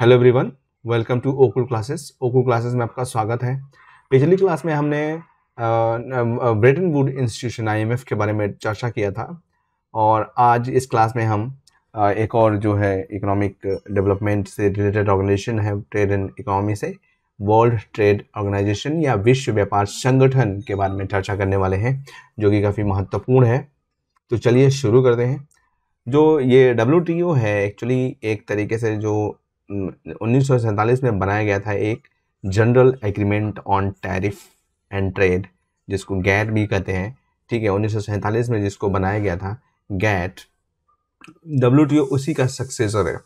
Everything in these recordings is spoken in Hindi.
Hello everyone welcome to Okul classes Okul classes में आपका स्वागत है पिछली क्लास में हमने ब्रिटेन वुड इंस्टीट्यूशन आईएमएफ के बारे में चर्चा किया था और आज इस क्लास में हम uh, एक और जो है इकोनॉमिक डेवलपमेंट से रिलेटेड ऑर्गेनाइजेशन है ट्रेड एंड इकोनॉमी से वर्ल्ड ट्रेड ऑर्गेनाइजेशन या विश्व व्यापार संगठन के बारे में चर्चा करने वाले हैं जो कि काफ़ी महत्वपूर्ण है तो चलिए शुरू करते हैं जो ये डब्ल्यू है एक्चुअली एक तरीके से जो उन्नीस में बनाया गया था एक general agreement on tariff and trade जिसको गैट भी कहते हैं ठीक है उन्नीस में जिसको बनाया गया था गैट डब्ल्यू उसी का सक्सेसर है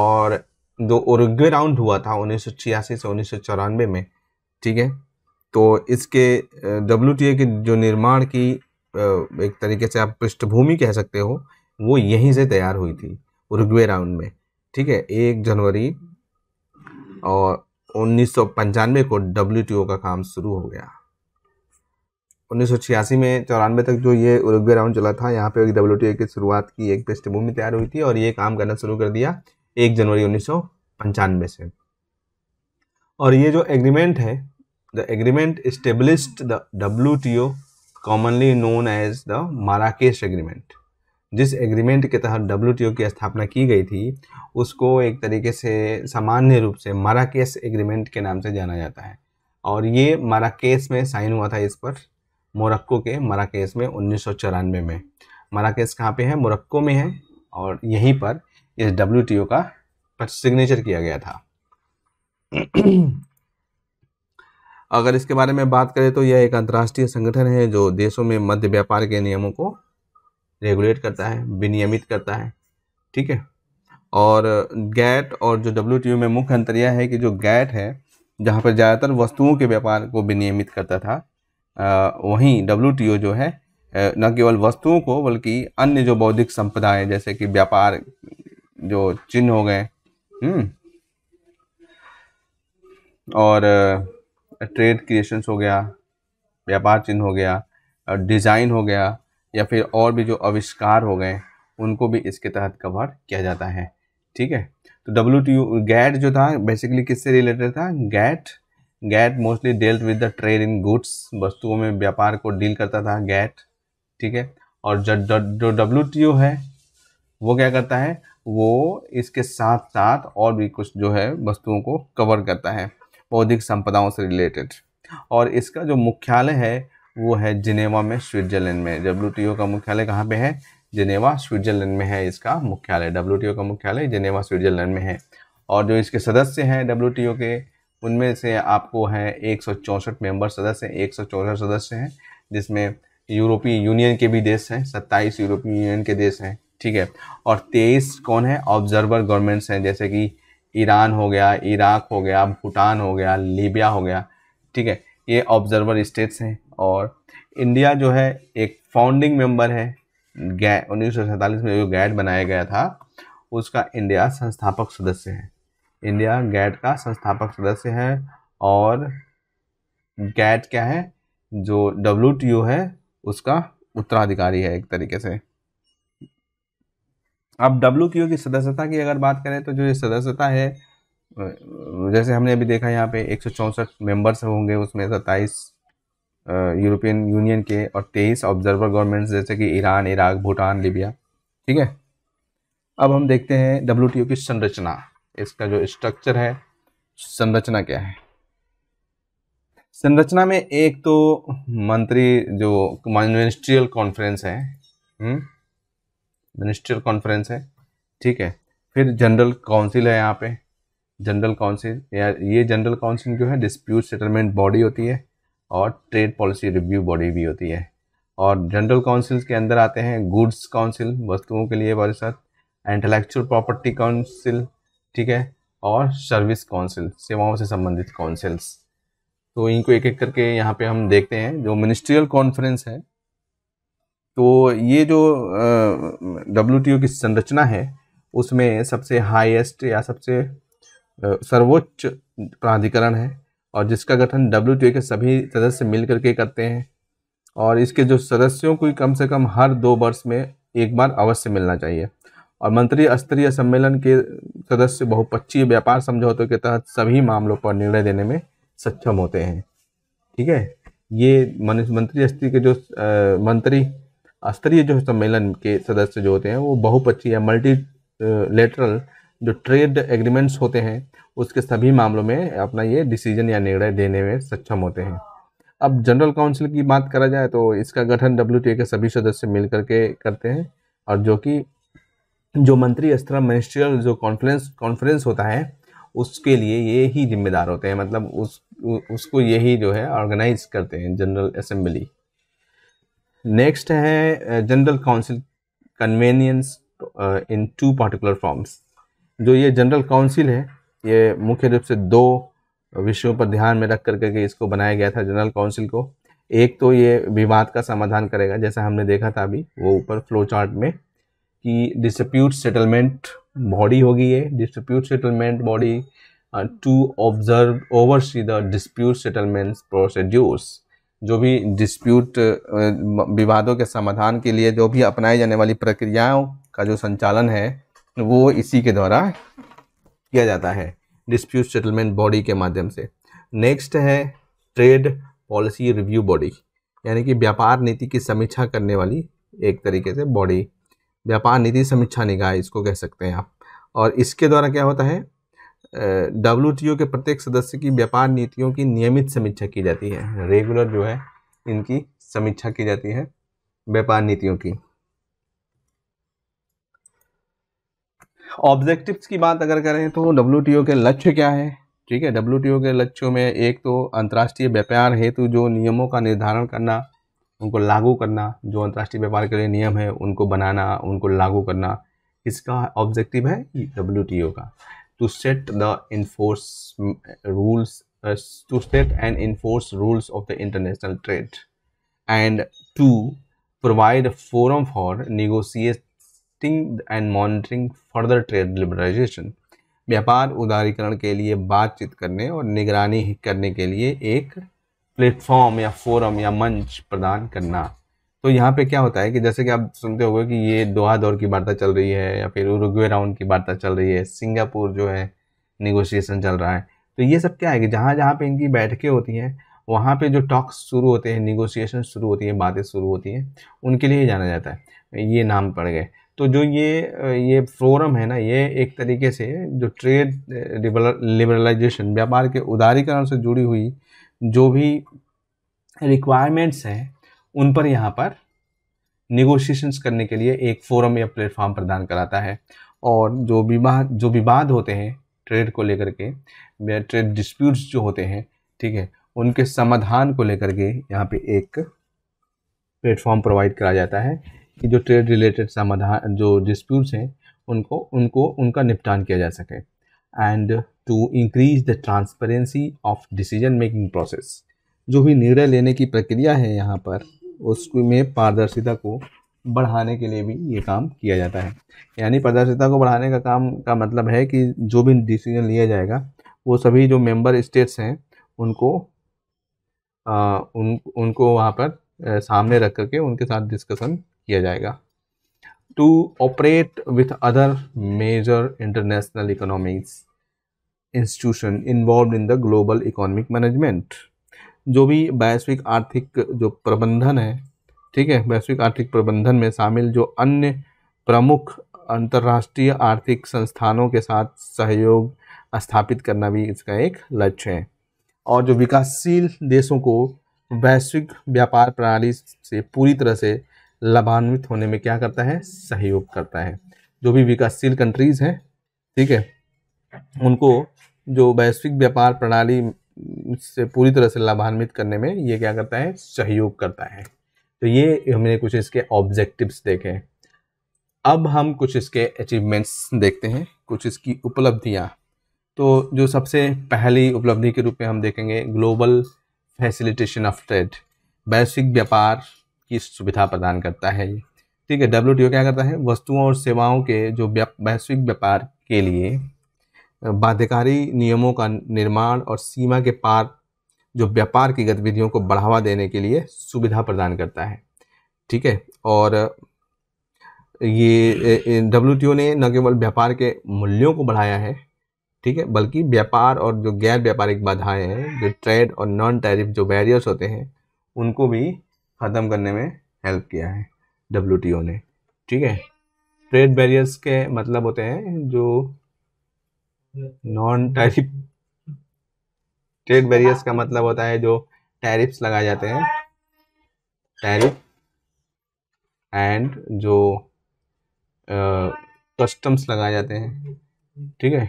और जो ओरग्वे राउंड हुआ था उन्नीस से उन्नीस में ठीक है तो इसके डब्ल्यू के जो निर्माण की एक तरीके से आप पृष्ठभूमि कह सकते हो वो यहीं से तैयार हुई थी उर्गवे राउंड में ठीक है एक जनवरी और उन्नीस को डब्ल्यू का काम शुरू हो गया उन्नीस में चौरानवे तक जो ये उरुग्वे राउंड चला था यहाँ पे डब्ल्यू की शुरुआत की एक पृष्ठभूमि तैयार हुई थी और ये काम करना शुरू कर दिया एक जनवरी उन्नीस से और ये जो एग्रीमेंट है the agreement established the W commonly known as the Marrakesh agreement जिस एग्रीमेंट के तहत डब्ल्यू की स्थापना की गई थी उसको एक तरीके से सामान्य रूप से मराकेस एग्रीमेंट के नाम से जाना जाता है और ये मराकेस में साइन हुआ था इस पर मोरक्को के मराकेस में उन्नीस में मराकेस कहाँ पे है मोरक्को में है और यहीं पर इस डब्ल्यू का सिग्नेचर किया गया था अगर इसके बारे में बात करें तो यह एक अंतर्राष्ट्रीय संगठन है जो देशों में मध्य व्यापार के नियमों को रेगुलेट करता है विनियमित करता है ठीक है और गैट और जो डब्ल्यू में मुख्य अंतर यह है कि जो गैट है जहाँ पर ज़्यादातर वस्तुओं के व्यापार को विनियमित करता था वहीं डब्ल्यू जो है न केवल वस्तुओं को बल्कि अन्य जो बौद्धिक संपदाएं जैसे कि व्यापार जो चिन्ह हो गए हम्म, और ट्रेड क्रिएशंस हो गया व्यापार चिन्ह हो गया डिज़ाइन हो गया या फिर और भी जो आविष्कार हो गए उनको भी इसके तहत कवर किया जाता है ठीक है तो डब्ल्यू टी यू गैट जो था बेसिकली किससे रिलेटेड था GATT GATT mostly dealt with the trade in goods वस्तुओं में व्यापार को डील करता था गैट ठीक है और जो डब्ल्यू टी ओ है वो क्या करता है वो इसके साथ साथ और भी कुछ जो है वस्तुओं को कवर करता है बौद्धिक संपदाओं से रिलेटेड और इसका जो मुख्यालय है वो है जिनेवा में स्विट्जरलैंड में डब्ल्यू का मुख्यालय कहाँ पे है जिनेवा स्विट्जरलैंड में है इसका मुख्यालय डब्ल्यू का मुख्यालय जिनेवा स्विट्जरलैंड में है और जो इसके सदस्य हैं डब्ल्यू के उनमें से आपको है एक मेंबर सदस्य एक सदस्य हैं जिसमें यूरोपीय यूनियन के भी देश हैं सत्ताईस यूरोपीय यूनियन के देश हैं ठीक है और तेईस कौन है ऑब्जर्वर गवर्नमेंट्स हैं जैसे कि ईरान हो गया इराक हो गया भूटान हो गया लीबिया हो गया ठीक है ये ऑब्जर्वर स्टेट्स हैं और इंडिया जो है एक फाउंडिंग मेंबर है गै उन्नीस में जो गैट बनाया गया था उसका इंडिया संस्थापक सदस्य है इंडिया गैट का संस्थापक सदस्य है और गैट क्या है जो डब्ल्यू है उसका उत्तराधिकारी है एक तरीके से अब डब्ल्यू की सदस्यता की अगर बात करें तो जो ये सदस्यता है जैसे हमने अभी देखा यहाँ पे एक सौ चौंसठ मेम्बर्स होंगे उसमें सत्ताईस यूरोपियन यूनियन के और तेईस ऑब्जर्वर गवर्नमेंट्स जैसे कि ईरान इराक भूटान लीबिया ठीक है अब हम देखते हैं डब्ल्यू की संरचना इसका जो स्ट्रक्चर है संरचना क्या है संरचना में एक तो मंत्री जो मिनिस्ट्रियल कॉन्फ्रेंस है मिनिस्ट्रियल हम्म? कॉन्फ्रेंस है ठीक है फिर जनरल काउंसिल है यहाँ पे जनरल काउंसिल या ये जनरल काउंसिल जो है डिस्प्यूट सेटलमेंट बॉडी होती है और ट्रेड पॉलिसी रिव्यू बॉडी भी होती है और जनरल काउंसिल के अंदर आते हैं गुड्स काउंसिल वस्तुओं के लिए हमारे साथ इंटेलेक्चुअल प्रॉपर्टी काउंसिल ठीक है और सर्विस काउंसिल सेवाओं से संबंधित काउंसिल्स तो इनको एक एक करके यहाँ पे हम देखते हैं जो मिनिस्ट्रियल कॉन्फ्रेंस है तो ये जो डब्ल्यू की संरचना है उसमें सबसे हाईएस्ट या सबसे सर्वोच्च प्राधिकरण है और जिसका गठन डब्ल्यू के सभी सदस्य कर के करते हैं और इसके जो सदस्यों को कम से कम हर दो वर्ष में एक बार अवश्य मिलना चाहिए और मंत्री स्तरीय सम्मेलन के सदस्य बहुपक्षीय व्यापार समझौतों के तहत सभी मामलों पर निर्णय देने में सक्षम होते हैं ठीक है ये मंत्री स्तरीय के जो आ, मंत्री स्तरीय जो सम्मेलन के सदस्य जो होते हैं वो बहुपक्षीय या मल्टी लेटरल जो ट्रेड एग्रीमेंट्स होते हैं उसके सभी मामलों में अपना ये डिसीजन या निर्णय देने में सक्षम होते हैं अब जनरल काउंसिल की बात करा जाए तो इसका गठन डब्ल्यू के सभी सदस्य मिल के करते हैं और जो कि जो मंत्री स्तर मिनिस्ट्रियल जो कॉन्फ्रेंस कॉन्फ्रेंस होता है उसके लिए ये ही जिम्मेदार होते हैं मतलब उस उसको यही जो है ऑर्गेनाइज करते हैं जनरल असेंबली नेक्स्ट है general council convenience in two particular forms जो ये जनरल काउंसिल है ये मुख्य रूप से दो विषयों पर ध्यान में रख करके के इसको बनाया गया था जनरल काउंसिल को एक तो ये विवाद का समाधान करेगा जैसा हमने देखा था अभी वो ऊपर फ्लो चार्ट में कि डिस्प्यूट सेटलमेंट बॉडी होगी ये dispute settlement body to observe oversee the dispute settlement procedures जो भी डिस्प्यूट uh, विवादों के समाधान के लिए जो भी अपनाई जाने वाली प्रक्रियाओं का जो संचालन है वो इसी के द्वारा किया जाता है डिस्प्यूट सेटलमेंट बॉडी के माध्यम से नेक्स्ट है ट्रेड पॉलिसी रिव्यू बॉडी यानी कि व्यापार नीति की समीक्षा करने वाली एक तरीके से बॉडी व्यापार नीति समीक्षा निकाय इसको कह सकते हैं आप और इसके द्वारा क्या होता है डब्ल्यू के प्रत्येक सदस्य की व्यापार नीतियों की नियमित समीक्षा की जाती है रेगुलर जो है इनकी समीक्षा की जाती है व्यापार नीतियों की ऑब्जेक्टिव्स की बात अगर करें तो डब्ल्यू के लक्ष्य क्या है ठीक है डब्ल्यू के लक्ष्यों में एक तो अंतर्राष्ट्रीय व्यापार हेतु जो नियमों का निर्धारण करना उनको लागू करना जो अंतर्राष्ट्रीय व्यापार के लिए नियम है उनको बनाना उनको लागू करना इसका ऑब्जेक्टिव है डब्ल्यू का to set the enforce rules to set and enforce rules of the international trade and to provide forum for negotiate testing and monitoring further trade liberalisation व्यापार उदारीकरण के लिए बातचीत करने और निगरानी करने के लिए एक प्लेटफॉर्म या फोरम या मंच प्रदान करना तो यहाँ पे क्या होता है कि जैसे कि आप सुनते होंगे कि ये दोहा दौर की वार्ता चल रही है या फिर उरुग्वे राउंड की वार्ता चल रही है सिंगापुर जो है निगोशिएशन चल रहा है तो ये सब क्या है कि जहाँ जहाँ पे इनकी बैठकें होती हैं वहाँ पे जो टॉक्स शुरू होते हैं निगोशिएशन शुरू होती हैं बातें शुरू होती हैं उनके लिए जाना जाता है ये नाम पड़ गए तो जो ये ये फोरम है ना ये एक तरीके से जो ट्रेड लिबरलाइजेशन eh, व्यापार के उदारीकरण से जुड़ी हुई जो भी रिक्वायरमेंट्स हैं उन पर यहाँ पर निगोशिएशंस करने के लिए एक फोरम या प्लेटफॉर्म प्रदान कराता है और जो विवाद जो विवाद होते हैं ट्रेड को लेकर के या ट्रेड डिस्प्यूट्स जो होते हैं ठीक है उनके समाधान को लेकर के यहाँ पे एक प्लेटफॉर्म प्रोवाइड करा जाता है कि जो ट्रेड रिलेटेड समाधान जो डिस्प्यूट्स हैं उनको उनको उनका निपटान किया जा सके and to increase the transparency of decision making process जो भी निर्णय लेने की प्रक्रिया है यहाँ पर उसमें पारदर्शिता को बढ़ाने के लिए भी ये काम किया जाता है यानी पारदर्शिता को बढ़ाने का काम का मतलब है कि जो भी डिसीजन लिया जाएगा वो सभी जो मेंबर स्टेट्स हैं उनको आ, उन उनको वहाँ पर सामने रख करके उनके साथ डिस्कशन किया जाएगा to operate with other major international economics institution involve in the global economic management जो भी वैश्विक आर्थिक जो प्रबंधन है ठीक है वैश्विक आर्थिक प्रबंधन में शामिल जो अन्य प्रमुख अंतर्राष्ट्रीय आर्थिक संस्थानों के साथ सहयोग स्थापित करना भी इसका एक लक्ष्य है और जो विकासशील देशों को वैश्विक व्यापार प्रणाली से पूरी तरह से लाभान्वित होने में क्या करता है सहयोग करता है जो भी विकासशील कंट्रीज़ हैं ठीक है उनको जो वैश्विक व्यापार प्रणाली से पूरी तरह से लाभान्वित करने में ये क्या करता है सहयोग करता है तो ये हमने कुछ इसके ऑब्जेक्टिव्स देखे अब हम कुछ इसके अचीवमेंट्स देखते हैं कुछ इसकी उपलब्धियाँ तो जो सबसे पहली उपलब्धि के रूप में हम देखेंगे ग्लोबल फैसिलिटेशन ऑफ ट्रेड वैश्विक व्यापार की सुविधा प्रदान करता है ठीक है डब्ल्यू क्या करता है वस्तुओं और सेवाओं के जो वैश्विक व्यापार के लिए बाध्यकारी नियमों का निर्माण और सीमा के पार जो व्यापार की गतिविधियों को बढ़ावा देने के लिए सुविधा प्रदान करता है ठीक है और ये डब्ल्यू ने न केवल व्यापार के मूल्यों को बढ़ाया है ठीक है बल्कि व्यापार और जो गैर व्यापारिक बाधाएं हैं जो ट्रेड और नॉन टैरिफ जो बैरियर्स होते हैं उनको भी ख़त्म करने में हेल्प किया है डब्ल्यू ने ठीक है ट्रेड बैरियर्स के मतलब होते हैं जो नॉन टैरिप ट्रेड बैरियर्स का मतलब होता है जो टैरिप्स लगाए जाते हैं टैरिफ एंड जो कस्टम्स लगाए जाते हैं ठीक है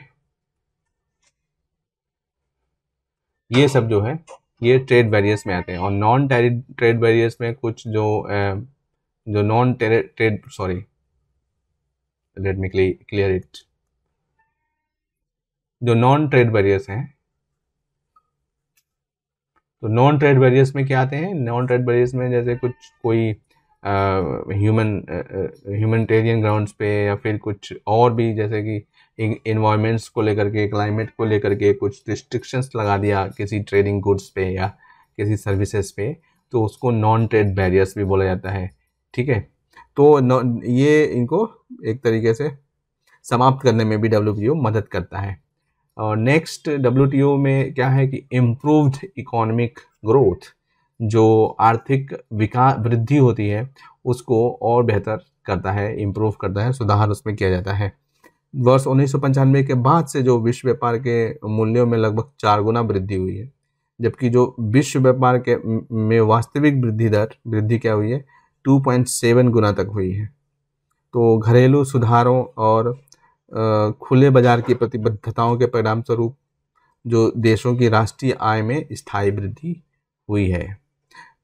ये सब जो है ये ट्रेड बैरियर्स में आते हैं और नॉन ट्रेड बैरियर्स में कुछ जो जो non trade sorry let me clear it जो नॉन ट्रेड बैरियर्स हैं तो नॉन ट्रेड बैरियर्स में क्या आते हैं नॉन ट्रेड बैरियर्स में जैसे कुछ कोई ह्यूमन ह्यूमनटेरियन ग्राउंड्स पे या फिर कुछ और भी जैसे कि इन्वायरमेंट्स को लेकर के क्लाइमेट को लेकर के कुछ रिस्ट्रिक्शंस लगा दिया किसी ट्रेडिंग गुड्स पे या किसी सर्विसेज पे तो उसको नॉन ट्रेड बैरियर्स भी बोला जाता है ठीक है तो ये इनको एक तरीके से समाप्त करने में भी डब्ल्यू मदद करता है और नेक्स्ट डब्ल्यू में क्या है कि इम्प्रूवड इकोनॉमिक ग्रोथ जो आर्थिक विकास वृद्धि होती है उसको और बेहतर करता है इम्प्रूव करता है सुधार उसमें किया जाता है वर्ष उन्नीस के बाद से जो विश्व व्यापार के मूल्यों में लगभग चार गुना वृद्धि हुई है जबकि जो विश्व व्यापार के में वास्तविक वृद्धि दर वृद्धि क्या हुई है 2.7 गुना तक हुई है तो घरेलू सुधारों और खुले बाजार की प्रतिबद्धताओं के परिणाम स्वरूप जो देशों की राष्ट्रीय आय में स्थायी वृद्धि हुई है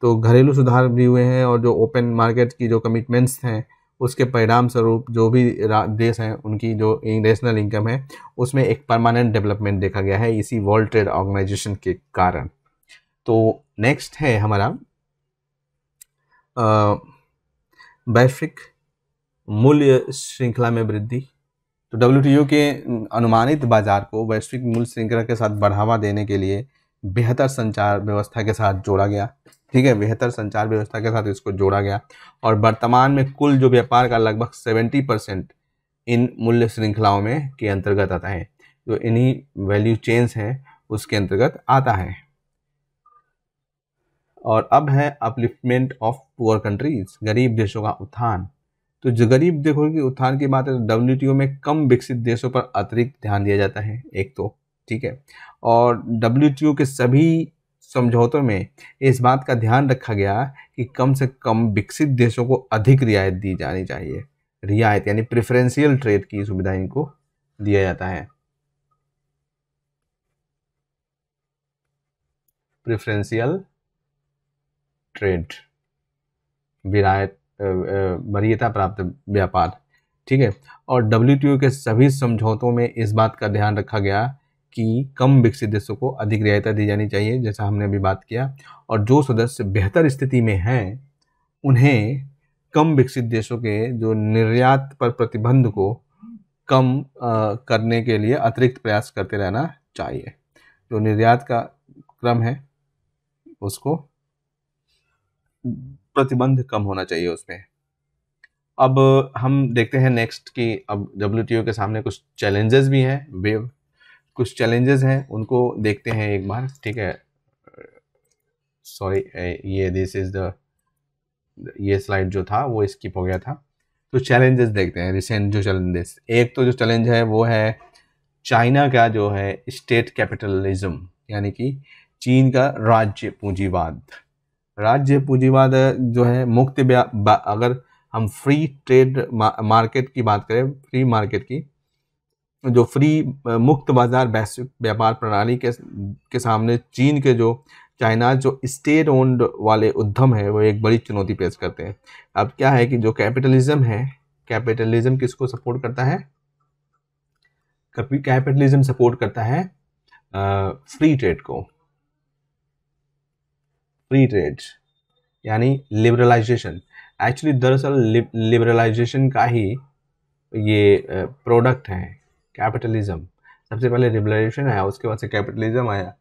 तो घरेलू सुधार भी हुए हैं और जो ओपन मार्केट की जो कमिटमेंट्स हैं उसके परिणाम स्वरूप जो भी देश हैं उनकी जो नेशनल इनकम है उसमें एक परमानेंट डेवलपमेंट देखा गया है इसी वर्ल्ड ट्रेड ऑर्गेनाइजेशन के कारण तो नेक्स्ट है हमारा वैश्विक मूल्य श्रृंखला में वृद्धि तो डब्ल्यू के अनुमानित बाजार को वैश्विक मूल्य श्रृंखला के साथ बढ़ावा देने के लिए बेहतर संचार व्यवस्था के साथ जोड़ा गया ठीक है बेहतर संचार व्यवस्था के साथ इसको जोड़ा गया और वर्तमान में कुल जो व्यापार का लगभग सेवेंटी परसेंट इन मूल्य श्रृंखलाओं में के अंतर्गत आता है जो इन्हीं वैल्यू चेन्स हैं उसके अंतर्गत आता है और अब है अपलिफ्टमेंट ऑफ पुअर कंट्रीज गरीब देशों का उत्थान तो जो गरीब देखो कि उत्थान की बात है तो डब्ल्यू में कम विकसित देशों पर अतिरिक्त ध्यान दिया जाता है एक तो ठीक है और डब्ल्यू के सभी समझौतों में इस बात का ध्यान रखा गया कि कम से कम विकसित देशों को अधिक रियायत दी जानी चाहिए रियायत यानी प्रेफरेंशियल ट्रेड की सुविधा इनको दिया जाता है प्रेफरेंशियल ट्रेड विरायत वरीयता प्राप्त व्यापार ठीक है और डब्ल्यू के सभी समझौतों में इस बात का ध्यान रखा गया कि कम विकसित देशों को अधिक रियायतें दी जानी चाहिए जैसा हमने अभी बात किया और जो सदस्य बेहतर स्थिति में हैं उन्हें कम विकसित देशों के जो निर्यात पर प्रतिबंध को कम आ, करने के लिए अतिरिक्त प्रयास करते रहना चाहिए जो निर्यात का क्रम है उसको प्रतिबंध कम होना चाहिए उसमें अब हम देखते हैं नेक्स्ट कि अब डब्ल्यू के सामने कुछ चैलेंजेस भी हैं वेव कुछ चैलेंजेस हैं उनको देखते हैं एक बार ठीक है सॉरी ये दिस इज़ द ये स्लाइड जो था वो स्किप हो गया था तो चैलेंजेस देखते हैं रिसेंट जो चैलेंजेस एक तो जो चैलेंज है वो है चाइना का जो है स्टेट कैपिटलिज्म यानी कि चीन का राज्य पूंजीवाद राज्य पूंजीवाद जो है मुक्त अगर हम फ्री ट्रेड मार्केट की बात करें फ्री मार्केट की जो फ्री मुक्त बाज़ार वैश्विक व्यापार प्रणाली के के सामने चीन के जो चाइना जो स्टेट ओन्ड वाले उद्यम है वो एक बड़ी चुनौती पेश करते हैं अब क्या है कि जो कैपिटलिज्म है कैपिटलिज्म किसको सपोर्ट करता है कैपिटलिज्म सपोर्ट करता है फ्री ट्रेड को फ्री ट्रेड यानी लिबरलाइजेशन एक्चुअली दरअसल लिबरलाइजेशन का ही ये प्रोडक्ट है कैपिटलिज्म सबसे पहले रिवोल्यूशन आया उसके बाद से कैपिटलिज्म आया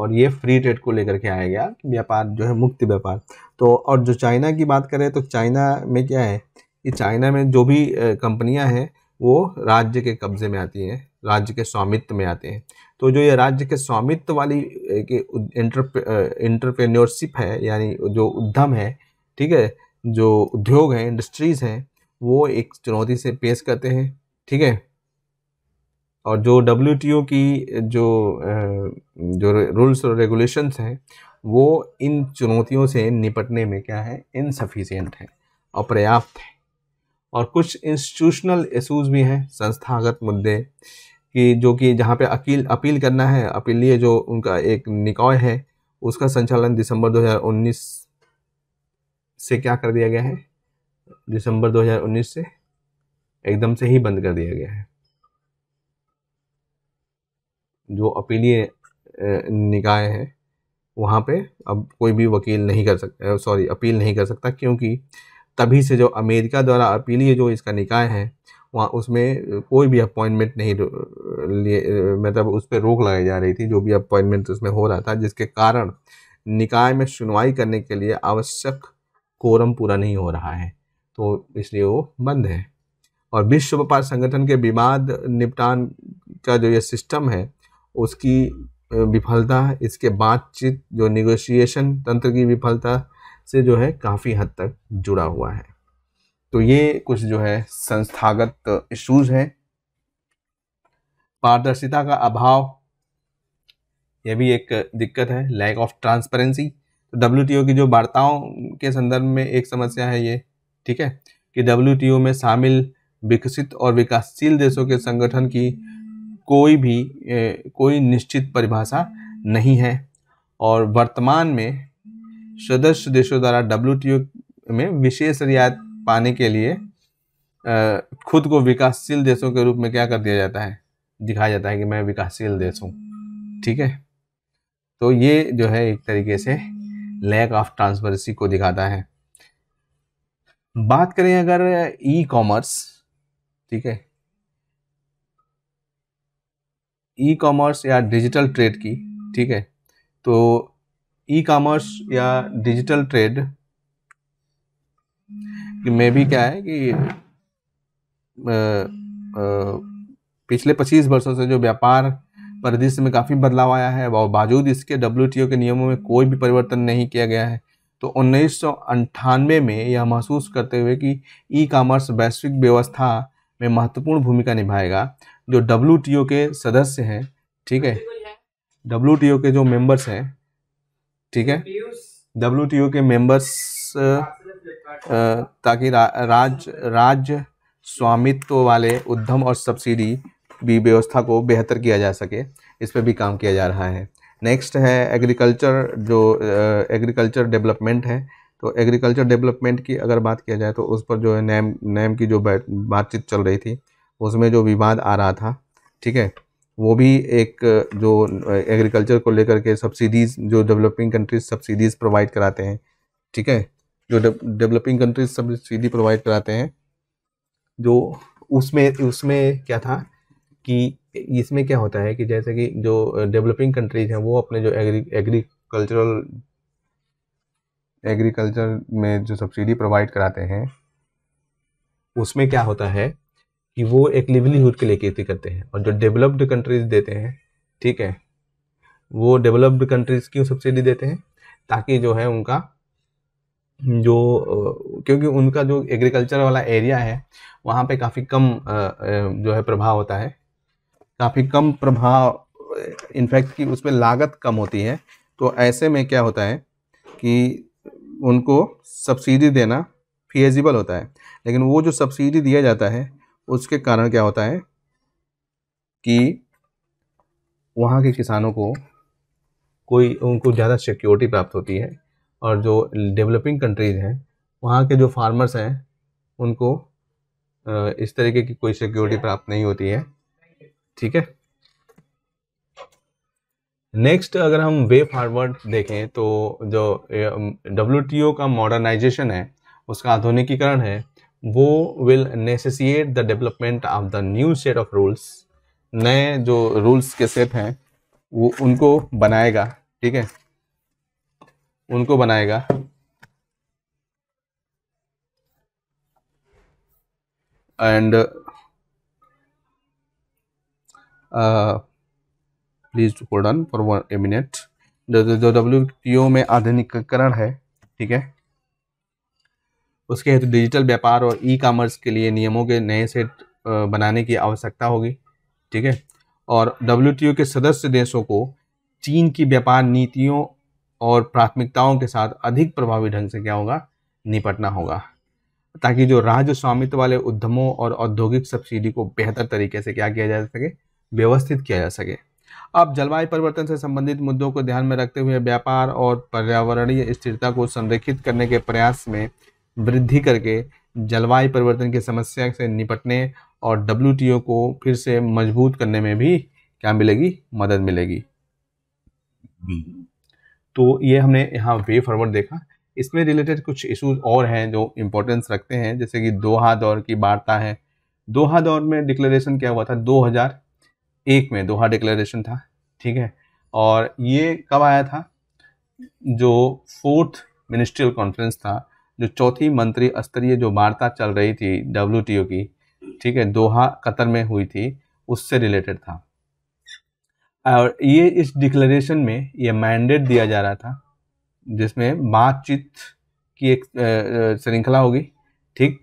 और ये फ्री ट्रेड को लेकर के आया गया व्यापार जो है मुक्त व्यापार तो और जो चाइना की बात करें तो चाइना में क्या है कि चाइना में जो भी कंपनियां हैं वो राज्य के कब्जे में आती हैं राज्य के स्वामित्व में आते हैं तो जो ये राज्य के स्वामित्व वाली के इंटरप्रेन्योरशिप है यानी जो उद्यम है ठीक है जो उद्योग हैं इंडस्ट्रीज़ हैं वो एक चुनौती से पेश करते हैं ठीक है और जो डब्ल्यू की जो जो रूल्स और रेगुलेशंस हैं वो इन चुनौतियों से निपटने में क्या है इनसफिशेंट है और पर्याप्त है और कुछ इंस्टीट्यूशनल इशूज भी हैं संस्थागत मुद्दे कि जो कि जहाँ पे अपील अपील करना है लिए जो उनका एक निकाय है उसका संचालन दिसंबर 2019 से क्या कर दिया गया है दिसंबर 2019 से एकदम से ही बंद कर दिया गया है जो अपीलीय निकाय है वहाँ पे अब कोई भी वकील नहीं कर सकता सॉरी अपील नहीं कर सकता क्योंकि तभी से जो अमेरिका द्वारा अपीलीय जो इसका निकाय है वहाँ उसमें कोई भी अपॉइंटमेंट नहीं लिए मतलब उस पर रोक लगाई जा रही थी जो भी अपॉइंटमेंट उसमें हो रहा था जिसके कारण निकाय में सुनवाई करने के लिए आवश्यक कोरम पूरा नहीं हो रहा है तो इसलिए वो बंद है और विश्व व्यापार संगठन के विवाद निपटान का जो ये सिस्टम है उसकी विफलता इसके बातचीत जो निगोशिएशन तंत्र की विफलता से जो है काफ़ी हद तक जुड़ा हुआ है तो ये कुछ जो है संस्थागत इश्यूज हैं पारदर्शिता का अभाव यह भी एक दिक्कत है लैक ऑफ ट्रांसपेरेंसी तो डब्ल्यू की जो वार्ताओं के संदर्भ में एक समस्या है ये ठीक है कि डब्ल्यू में शामिल विकसित और विकासशील देशों के संगठन की कोई भी कोई निश्चित परिभाषा नहीं है और वर्तमान में सदस्य देशों द्वारा डब्ल्यू में विशेष रियायत पाने के लिए खुद को विकासशील देशों के रूप में क्या कर दिया जाता है दिखाया जाता है कि मैं विकासशील देश हूँ ठीक है तो ये जो है एक तरीके से लैक ऑफ ट्रांसपरेंसी को दिखाता है बात करें अगर ई कॉमर्स ठीक है ई कॉमर्स या डिजिटल ट्रेड की ठीक है तो ई कॉमर्स या डिजिटल ट्रेड में भी क्या है कि आ, आ, पिछले 25 वर्षों से जो व्यापार परिदृश्य में काफ़ी बदलाव आया है और बावजूद इसके डब्ल्यू के नियमों में कोई भी परिवर्तन नहीं किया गया है तो उन्नीस में यह महसूस करते हुए कि ई कॉमर्स वैश्विक व्यवस्था में महत्वपूर्ण भूमिका निभाएगा जो डब्ल्यू के सदस्य हैं ठीक है डब्ल्यू के जो मेंबर्स हैं ठीक है डब्ल्यू के मेंबर्स ताकि रा, राज राज्य स्वामित्व वाले उद्यम और सब्सिडी भी व्यवस्था को बेहतर किया जा सके इस पर भी काम किया जा रहा है नेक्स्ट है एग्रीकल्चर जो एग्रीकल्चर डेवलपमेंट है तो एग्रीकल्चर डेवलपमेंट की अगर बात किया जाए तो उस पर जो है नैम नैम की जो बातचीत चल रही थी उसमें जो विवाद आ रहा था ठीक है वो भी एक जो एग्रीकल्चर को लेकर के सब्सिडीज़ जो डेवलपिंग कंट्रीज सब्सिडीज़ प्रोवाइड कराते हैं ठीक है जो डेवलपिंग कंट्रीज सब्सिडी प्रोवाइड कराते हैं जो उसमें उसमें क्या था कि इसमें क्या होता है कि जैसे कि जो डेवलपिंग कंट्रीज हैं वो अपने जो एग्री एग्रीकल्चरल एग्रीकल्चर में जो सब्सिडी प्रोवाइड कराते हैं उसमें क्या होता है कि वो एक लिवलीहुड के लिए खेती करते हैं और जो डेवलप्ड कंट्रीज देते हैं ठीक है वो डेवलप्ड कंट्रीज क्यों सब्सिडी देते हैं ताकि जो है उनका जो क्योंकि उनका जो एग्रीकल्चर वाला एरिया है वहाँ पे काफ़ी कम जो है प्रभाव होता है काफ़ी कम प्रभाव इनफैक्ट कि उस पर लागत कम होती है तो ऐसे में क्या होता है कि उनको सब्सिडी देना फिजेबल होता है लेकिन वो जो सब्सिडी दिया जाता है उसके कारण क्या होता है कि वहाँ के किसानों को कोई उनको ज़्यादा सिक्योरिटी प्राप्त होती है और जो डेवलपिंग कंट्रीज़ हैं वहाँ के जो फार्मर्स हैं उनको इस तरीके की कोई सिक्योरिटी प्राप्त नहीं होती है ठीक है नेक्स्ट अगर हम वे फॉरवर्ड देखें तो जो डब्ल्यू का मॉडर्नाइजेशन है उसका आधुनिकीकरण है वो will necessitate the development of the new set of rules नए जो रूल्स के सेट हैं वो उनको बनाएगा ठीक है उनको बनाएगा and please hold on for one a minute जो डब्ल्यू टी ओ में आधुनिकीकरण है ठीक है उसके हेतु तो डिजिटल व्यापार और ई कामर्स के लिए नियमों के नए सेट बनाने की आवश्यकता होगी ठीक है और डब्ल्यू के सदस्य देशों को चीन की व्यापार नीतियों और प्राथमिकताओं के साथ अधिक प्रभावी ढंग से क्या होगा निपटना होगा ताकि जो राज्य स्वामित्व वाले उद्यमों और औद्योगिक सब्सिडी को बेहतर तरीके से क्या किया जा सके व्यवस्थित किया जा सके अब जलवायु परिवर्तन से संबंधित मुद्दों को ध्यान में रखते हुए व्यापार और पर्यावरणीय स्थिरता को संरक्षित करने के प्रयास में वृद्धि करके जलवायु परिवर्तन की समस्या से निपटने और डब्ल्यू को फिर से मजबूत करने में भी क्या मिलेगी मदद मिलेगी तो ये हमने यहाँ वे फॉरवर्ड देखा इसमें रिलेटेड कुछ इश्यूज और हैं जो इम्पोर्टेंस रखते हैं जैसे कि दोहा दौर की वार्ता है दोहा दौर में डिक्लेरेशन क्या हुआ था 2001 में दोहा डिक्लेरेशन था ठीक है और ये कब आया था जो फोर्थ मिनिस्ट्रियल कॉन्फ्रेंस था जो चौथी मंत्री स्तरीय जो वार्ता चल रही थी डब्ल्यू की ठीक है दोहा कतर में हुई थी उससे रिलेटेड था और ये इस डिक्लेरेशन में ये मैंडेट दिया जा रहा था जिसमें बातचीत की एक श्रृंखला होगी ठीक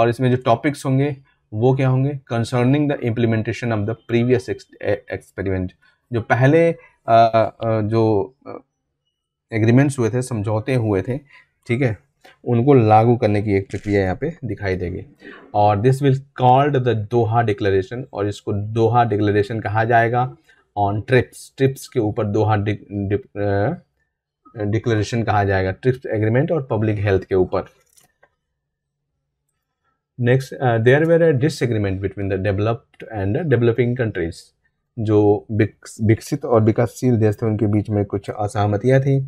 और इसमें जो टॉपिक्स होंगे वो क्या होंगे concerning the implementation of the previous experiment जो पहले आ, जो एग्रीमेंट्स हुए थे समझौते हुए थे ठीक है उनको लागू करने की एक प्रक्रिया यहाँ पे दिखाई देगी और this will called the Doha declaration और इसको दोहा डिक्लेरेशन कहा जाएगा ऑन ट्रिप्स ट्रिप्स के ऊपर दोहा डिक्लेरेशन कहा जाएगा ट्रिप्स एग्रीमेंट और पब्लिक हेल्थ के ऊपर next there were were a between the developed and developing countries जो विकसित और विकासशील देश थे उनके बीच में कुछ असहमतियाँ थी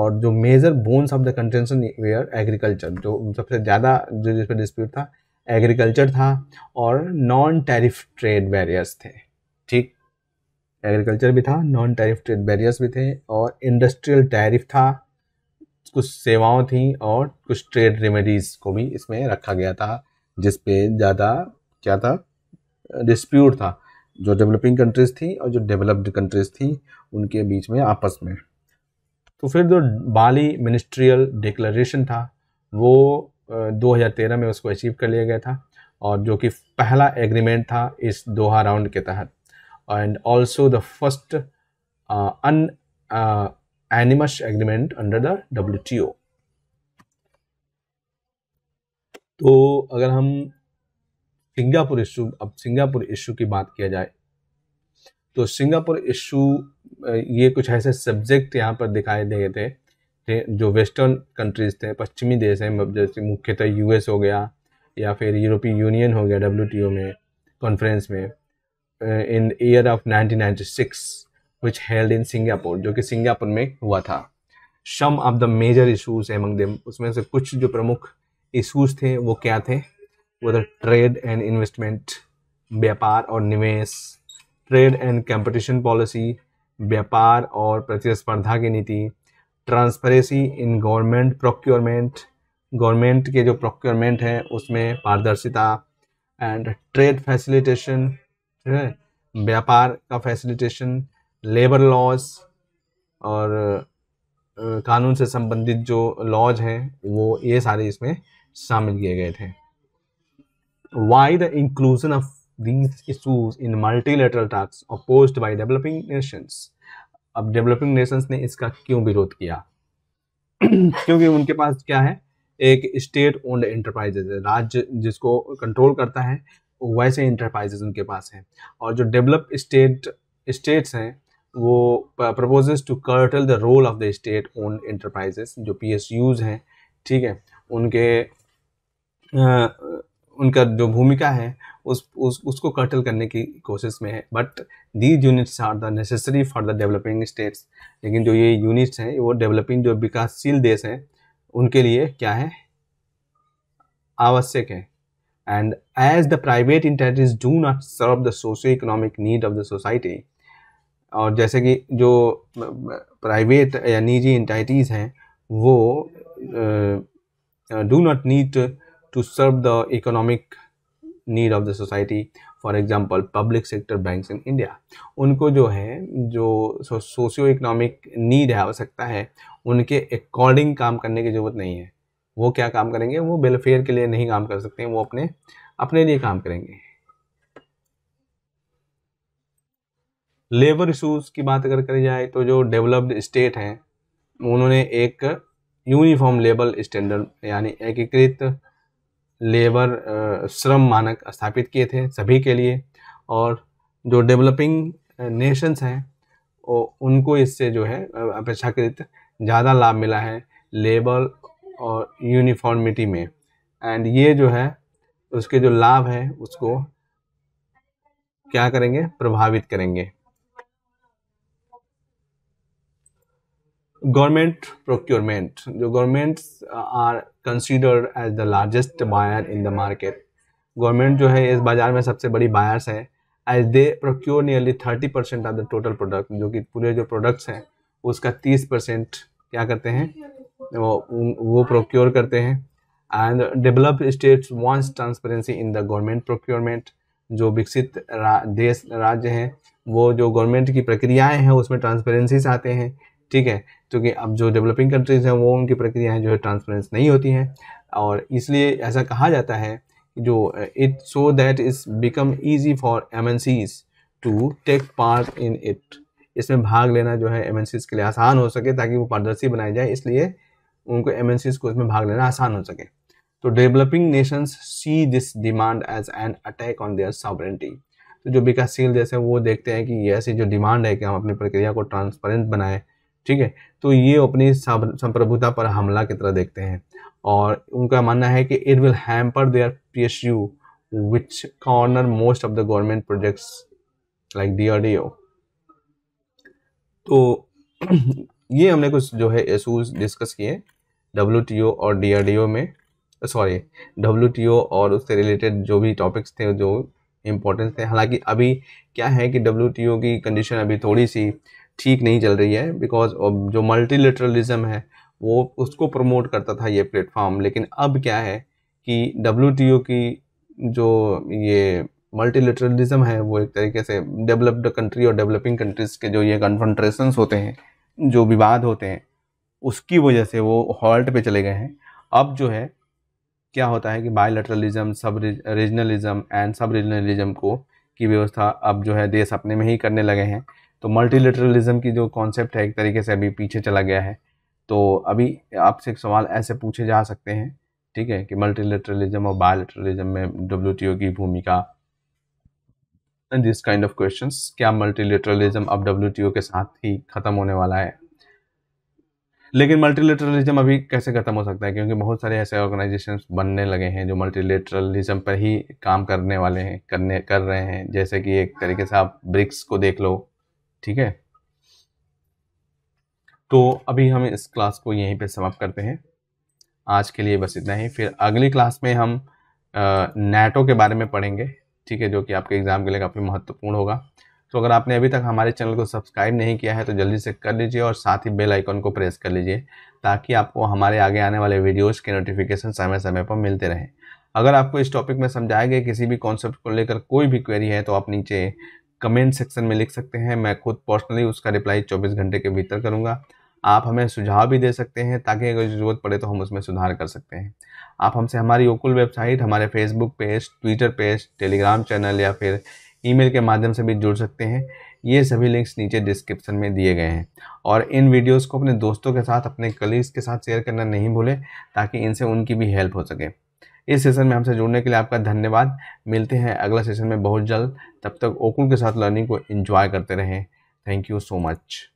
और जो major bones of the contention were agriculture जो सबसे ज़्यादा जो जिस पर डिस्प्यूट था एग्रीकल्चर था और नॉन टैरिफ ट्रेड बैरियर्स थे ठीक एग्रीकल्चर भी था नॉन टैरिफ ट्रेड बैरियर्स भी थे और इंडस्ट्रियल टैरिफ था कुछ सेवाओं थी और कुछ ट्रेड रेमेडीज़ को भी इसमें रखा गया था जिस पे ज़्यादा क्या था डिस्प्यूट था जो डेवलपिंग कंट्रीज़ थी और जो डेवलप्ड कंट्रीज़ थी उनके बीच में आपस में तो फिर जो बाली मिनिस्ट्रियल डिक्लेरेशन था वो 2013 में उसको अचीव कर लिया गया था और जो कि पहला एग्रीमेंट था इस दोहा राउंड के तहत and also the first unanimous agreement under the W तो अगर हम सिंगापुर इशू अब सिंगापुर इशू की बात किया जाए तो सिंगापुर इशू ये कुछ ऐसे सब्जेक्ट यहाँ पर दिखाई दिए थे, थे जो वेस्टर्न कंट्रीज थे पश्चिमी देश हैं जैसे मुख्यतः यूएस हो गया या फिर यूरोपीय यूनियन हो गया डब्ल्यू में कॉन्फ्रेंस में in year of 1996 which held in Singapore जो कि सिंगापुर में हुआ था some of the major issues among them उसमें से कुछ जो प्रमुख इशूज थे वो क्या थे whether trade and investment व्यापार और निवेश ट्रेड एंड कंपटीशन पॉलिसी व्यापार और प्रतिस्पर्धा की नीति transparency in government procurement government के जो प्रोक्योरमेंट है उसमें पारदर्शिता एंड ट्रेड फैसिलिटेशन है व्यापार का फैसिलिटेशन लेबर लॉज और कानून से संबंधित जो लॉज हैं वो ये सारे इसमें शामिल किए गए थे why the inclusion of these issues in multilateral talks opposed by developing nations अब developing nations ने इसका क्यों विरोध किया क्योंकि उनके पास क्या है एक स्टेट ओन्ड इंटरप्राइजेज राज्य जिसको कंट्रोल करता है वैसे इंटरप्राइजेज उनके पास हैं और जो डेवलप स्टेट स्टेट्स हैं वो proposes to curtail the role of the state own enterprises जो पी हैं ठीक है उनके उनका जो भूमिका है उस, उस उसको कर्टल करने की कोशिश में है but these units are the necessary for the developing states लेकिन जो ये यूनिट्स हैं वो डेवलपिंग जो विकासशील देश हैं उनके लिए क्या है आवश्यक है and as the private entities do not serve the socio economic need of the society और जैसे कि जो प्राइवेट या निजी इंटाइटीज़ हैं वो do not need to serve the economic need of the society for example public sector banks in India उनको जो है जो सोशियो इकोनॉमिक नीड है आवश्यकता है उनके अकॉर्डिंग काम करने की ज़रूरत नहीं है वो क्या काम करेंगे वो वेलफेयर के लिए नहीं काम कर सकते हैं वो अपने अपने लिए काम करेंगे लेबर इशूज़ की बात अगर करी जाए तो जो डेवलप्ड स्टेट हैं उन्होंने एक यूनिफॉर्म लेबर स्टैंडर्ड यानी एकीकृत लेबर श्रम मानक स्थापित किए थे सभी के लिए और जो डेवलपिंग नेशंस हैं उनको इससे जो है अपेक्षाकृत ज़्यादा लाभ मिला है लेबर और यूनिफॉर्मिटी में एंड ये जो है उसके जो लाभ है उसको क्या करेंगे प्रभावित करेंगे government procurement the governments are considered as the largest buyer in the market government jo hai is bazaar mein sabse badi buyers hai as they procure nearly 30 of the total product jo ki pure jo products hai uska 30 kya karte hain wo wo procure karte hain and developed states wants transparency in the government procurement जो विकसित रा, देश राज्य हैं वो जो गवर्नमेंट की प्रक्रियाएं हैं उसमें ट्रांसपेरेंसी आते हैं ठीक है क्योंकि तो अब जो डेवलपिंग कंट्रीज़ हैं वो उनकी प्रक्रियाएँ जो है ट्रांसपेरेंस नहीं होती हैं और इसलिए ऐसा कहा जाता है जो it so that is become easy for M N Cs to take part in it इसमें भाग लेना जो है एम एन सीज के लिए आसान हो सके ताकि वो पारदर्शी बनाई जाए इसलिए उनको एम एन सीज को इसमें भाग लेना आसान हो सके तो developing nations see this demand as an attack on their sovereignty तो जो विकासशील देश है वो देखते हैं कि ऐसी जो डिमांड है कि हम अपनी प्रक्रिया को ट्रांसपेरेंट बनाएं ठीक है तो ये अपनी संप्रभुता पर हमला की तरह देखते हैं और उनका मानना है कि it will hamper their P S U which corner most of the government projects like D R D O तो ये हमने कुछ जो है इशूज डिस्कस किए डब्ल्यू टी ओ और डी आर डी ओ में सॉरी डब्ल्यू टी ओ और उससे रिलेटेड जो भी टॉपिक्स थे जो इम्पोर्टेंस थे हालांकि अभी क्या है कि डब्ल्यू टी ओ की कंडीशन अभी थोड़ी सी ठीक नहीं चल रही है बिकॉज जो मल्टीलेटरलिज्म है वो उसको प्रमोट करता था ये प्लेटफॉर्म लेकिन अब क्या है कि डब्ल्यू की जो ये मल्टीलेटरलिज्म है वो एक तरीके से डेवलप्ड कंट्री और डेवलपिंग कंट्रीज़ के जो ये कन्फ्रंट्रेशन होते हैं जो विवाद होते हैं उसकी वजह से वो हॉल्ट पे चले गए हैं अब जो है क्या होता है कि बायोलेटरलिज्म सब रीजनलिज्म एंड सब रीजनलिज्म को की व्यवस्था अब जो है देश अपने में ही करने लगे हैं तो मल्टीलिटरलिज्म की जो कॉन्सेप्ट है एक तरीके से अभी पीछे चला गया है तो अभी आपसे एक सवाल ऐसे पूछे जा सकते हैं ठीक है कि मल्टीलिटरलिज्म और बायोलिटरलिज्म में डब्ल्यू की भूमिका and this kind of question क्या मल्टीलिटरलिज्म अब डब्ल्यू के साथ ही ख़त्म होने वाला है लेकिन मल्टीलिटरलिज्म अभी कैसे ख़त्म हो सकता है क्योंकि बहुत सारे ऐसे ऑर्गेनाइजेशन बनने लगे हैं जो मल्टीलिटरलिज्म पर ही काम करने वाले हैं करने कर रहे हैं जैसे कि एक तरीके से आप ब्रिक्स को देख लो ठीक है तो अभी हम इस क्लास को यहीं पे समाप्त करते हैं आज के लिए बस इतना ही फिर अगली क्लास में हम नेटो के बारे में पढ़ेंगे ठीक है जो कि आपके एग्ज़ाम के लिए काफ़ी महत्वपूर्ण होगा तो अगर आपने अभी तक हमारे चैनल को सब्सक्राइब नहीं किया है तो जल्दी से कर लीजिए और साथ ही बेल आइकन को प्रेस कर लीजिए ताकि आपको हमारे आगे आने वाले वीडियोस के नोटिफिकेशन समय समय पर मिलते रहें अगर आपको इस टॉपिक में समझाए गए किसी भी कॉन्सेप्ट को लेकर कोई भी क्वेरी है तो आप नीचे कमेंट सेक्शन में लिख सकते हैं मैं खुद पर्सनली उसका रिप्लाई 24 घंटे के भीतर करूँगा आप हमें सुझाव भी दे सकते हैं ताकि अगर ज़रूरत पड़े तो हम उसमें सुधार कर सकते हैं आप हमसे हमारी ओकुल वेबसाइट हमारे Facebook page Twitter page Telegram channel या फिर ईमेल के माध्यम से भी जुड़ सकते हैं ये सभी लिंक्स नीचे डिस्क्रिप्शन में दिए गए हैं और इन वीडियोस को अपने दोस्तों के साथ अपने कलीग्स के साथ शेयर करना नहीं भूलें ताकि इनसे उनकी भी हेल्प हो सके इस सेशन में हमसे जुड़ने के लिए आपका धन्यवाद मिलते हैं अगला सेशन में बहुत जल्द तब तक ओकुल के साथ लर्निंग को इन्जॉय करते रहें थैंक यू सो मच